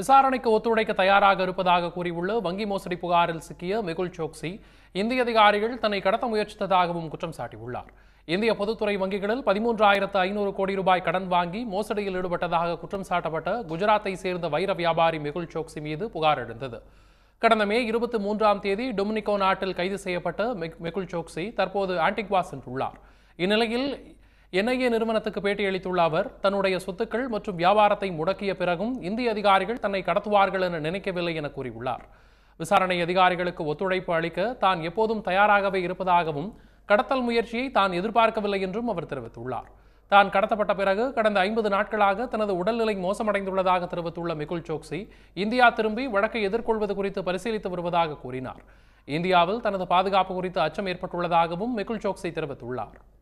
விசாரணைக்கு ஒத்துழைக்க தயாராக இருப்பதாக கூறியுள்ள வங்கி மோசடி புகாரில் சிக்கிய மெகுல் சோக்சி இந்திய அதிகாரிகள் தன்னை கடத்த முயற்சித்ததாகவும் குற்றம் சாட்டியுள்ளார் இந்திய பொதுத்துறை வங்கிகளில் பதிமூன்றாயிரத்து ஐநூறு கோடி ரூபாய் கடன் வாங்கி மோசடியில் ஈடுபட்டதாக குற்றம் சாட்டப்பட்ட குஜராத்தை சேர்ந்த வைர வியாபாரி மெகுல் சோக்சி மீது புகார் எழுந்தது கடந்த மே இருபத்தி மூன்றாம் தேதி டொமினிகோ நாட்டில் கைது செய்யப்பட்ட மெகுல் சோக்சி தற்போது ஆன்டிக்வா சென்றுள்ளார் இந்நிலையில் என்ஐஏ நிறுவனத்துக்கு பேட்டியளித்துள்ள அவர் தன்னுடைய சொத்துக்கள் மற்றும் வியாபாரத்தை முடக்கிய பிறகும் இந்திய அதிகாரிகள் தன்னை கடத்துவார்கள் என நினைக்கவில்லை என கூறியுள்ளார் விசாரணை அதிகாரிகளுக்கு ஒத்துழைப்பு அளிக்க தான் எப்போதும் தயாராகவே இருப்பதாகவும் கடத்தல் முயற்சியை தான் எதிர்பார்க்கவில்லை என்றும் அவர் தெரிவித்துள்ளார் தான் கடத்தப்பட்ட பிறகு கடந்த ஐம்பது நாட்களாக தனது உடல்நிலை மோசமடைந்துள்ளதாக தெரிவித்துள்ள மிகுல் சோக்சி இந்தியா திரும்பி வழக்கை எதிர்கொள்வது குறித்து பரிசீலித்து வருவதாக கூறினார் இந்தியாவில் தனது பாதுகாப்பு குறித்து அச்சம் ஏற்பட்டுள்ளதாகவும் மெகுல் சோக்சி தெரிவித்துள்ளார்